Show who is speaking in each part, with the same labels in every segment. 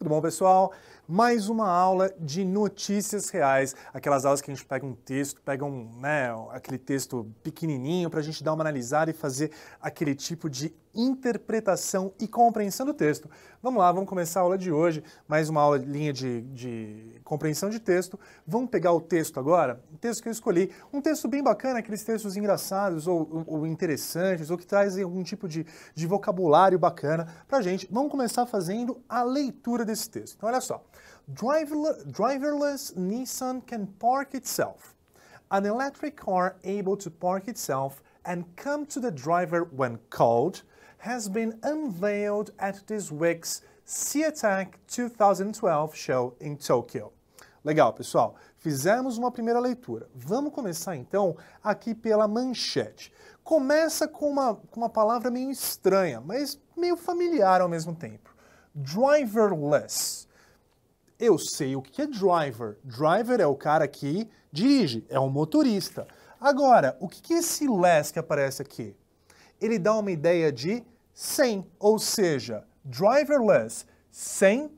Speaker 1: Tudo bom, pessoal? mais uma aula de notícias reais, aquelas aulas que a gente pega um texto, pega um, né, aquele texto pequenininho para a gente dar uma analisada e fazer aquele tipo de interpretação e compreensão do texto. Vamos lá, vamos começar a aula de hoje, mais uma aula linha de, de compreensão de texto. Vamos pegar o texto agora, o texto que eu escolhi, um texto bem bacana, aqueles textos engraçados ou, ou, ou interessantes, ou que trazem algum tipo de, de vocabulário bacana para a gente. Vamos começar fazendo a leitura desse texto. Então, olha só. Driverless, Nissan can park itself. An electric car able to park itself and come to the driver when called has been unveiled at this week's SeaTech 2012 show in Tokyo. Legal, pessoal. Fizemos uma primeira leitura. Vamos começar então aqui pela manchete. Começa com uma, com uma palavra meio estranha, mas meio familiar ao mesmo tempo. Driverless. Eu sei o que é driver. Driver é o cara que dirige, é um motorista. Agora, o que é esse less que aparece aqui? Ele dá uma ideia de sem, ou seja, driverless, sem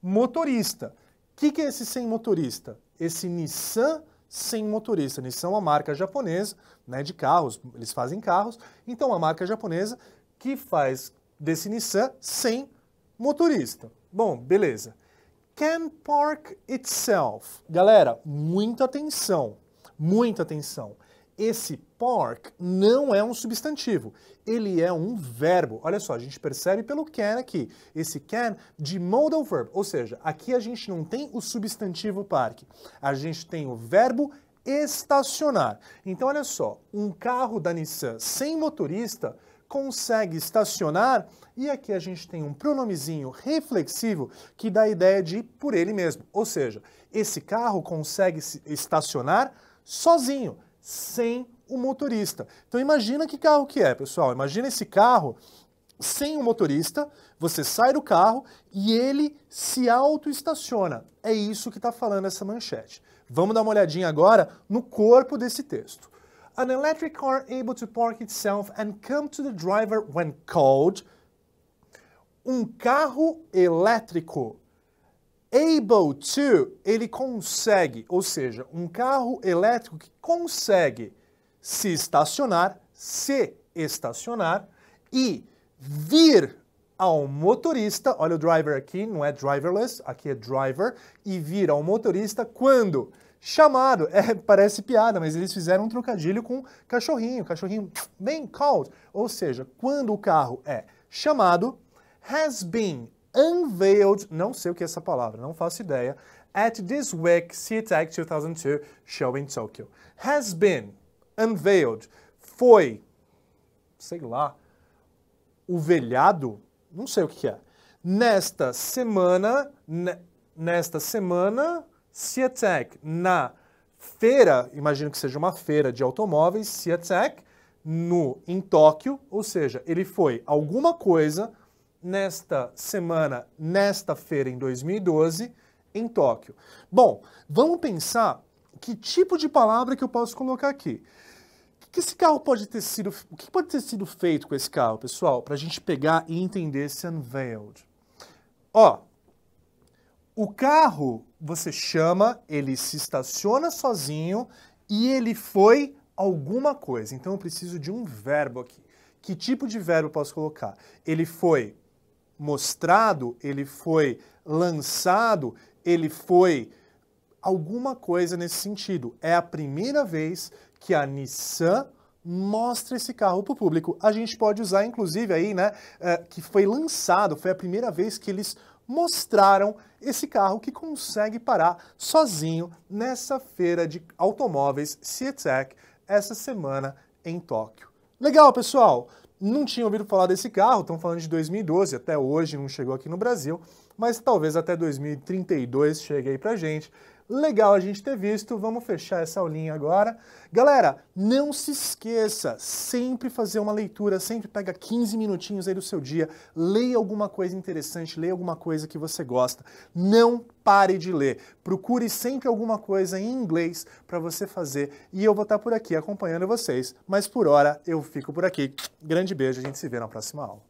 Speaker 1: motorista. O que, que é esse sem motorista? Esse Nissan sem motorista. Nissan é uma marca japonesa né, de carros, eles fazem carros, então uma marca japonesa que faz desse Nissan sem motorista. Bom, beleza. Can Park itself. Galera, muita atenção, muita atenção. Esse park não é um substantivo, ele é um verbo. Olha só, a gente percebe pelo can aqui. Esse can de modal verb, ou seja, aqui a gente não tem o substantivo park, a gente tem o verbo estacionar. Então, olha só, um carro da Nissan sem motorista consegue estacionar e aqui a gente tem um pronomezinho reflexivo que dá a ideia de por ele mesmo. Ou seja, esse carro consegue se estacionar sozinho, sem o motorista. Então imagina que carro que é, pessoal. Imagina esse carro sem o motorista, você sai do carro e ele se autoestaciona. É isso que está falando essa manchete. Vamos dar uma olhadinha agora no corpo desse texto. An electric car able to park itself and come to the driver when called. Um carro elétrico. Able to, ele consegue, ou seja, um carro elétrico que consegue se estacionar, se estacionar e vir ao motorista, olha o driver aqui, não é driverless, aqui é driver, e vira ao motorista quando chamado. É, parece piada, mas eles fizeram um trocadilho com cachorrinho, cachorrinho bem called. Ou seja, quando o carro é chamado, has been unveiled, não sei o que é essa palavra, não faço ideia, at this week's CTEC 2002 show in Tokyo. Has been unveiled, foi, sei lá, o velhado não sei o que, que é. Nesta semana, nesta semana, Ciatec, na feira, imagino que seja uma feira de automóveis, Ciatec, no, em Tóquio, ou seja, ele foi alguma coisa nesta semana, nesta feira em 2012, em Tóquio. Bom, vamos pensar que tipo de palavra que eu posso colocar aqui que esse carro pode ter sido, o que pode ter sido feito com esse carro, pessoal, para a gente pegar e entender esse unveiled? Ó, o carro você chama, ele se estaciona sozinho e ele foi alguma coisa. Então eu preciso de um verbo aqui. Que tipo de verbo posso colocar? Ele foi mostrado, ele foi lançado, ele foi alguma coisa nesse sentido. É a primeira vez que a Nissan mostra esse carro para o público. A gente pode usar, inclusive, aí, né, eh, que foi lançado, foi a primeira vez que eles mostraram esse carro que consegue parar sozinho nessa feira de automóveis CIETEC essa semana em Tóquio. Legal, pessoal! Não tinha ouvido falar desse carro, estão falando de 2012, até hoje não chegou aqui no Brasil, mas talvez até 2032 chegue aí pra gente. Legal a gente ter visto, vamos fechar essa aulinha agora. Galera, não se esqueça, sempre fazer uma leitura, sempre pega 15 minutinhos aí do seu dia, leia alguma coisa interessante, leia alguma coisa que você gosta. Não pare de ler. Procure sempre alguma coisa em inglês para você fazer e eu vou estar tá por aqui acompanhando vocês, mas por hora eu fico por aqui. Grande beijo, a gente se vê na próxima aula.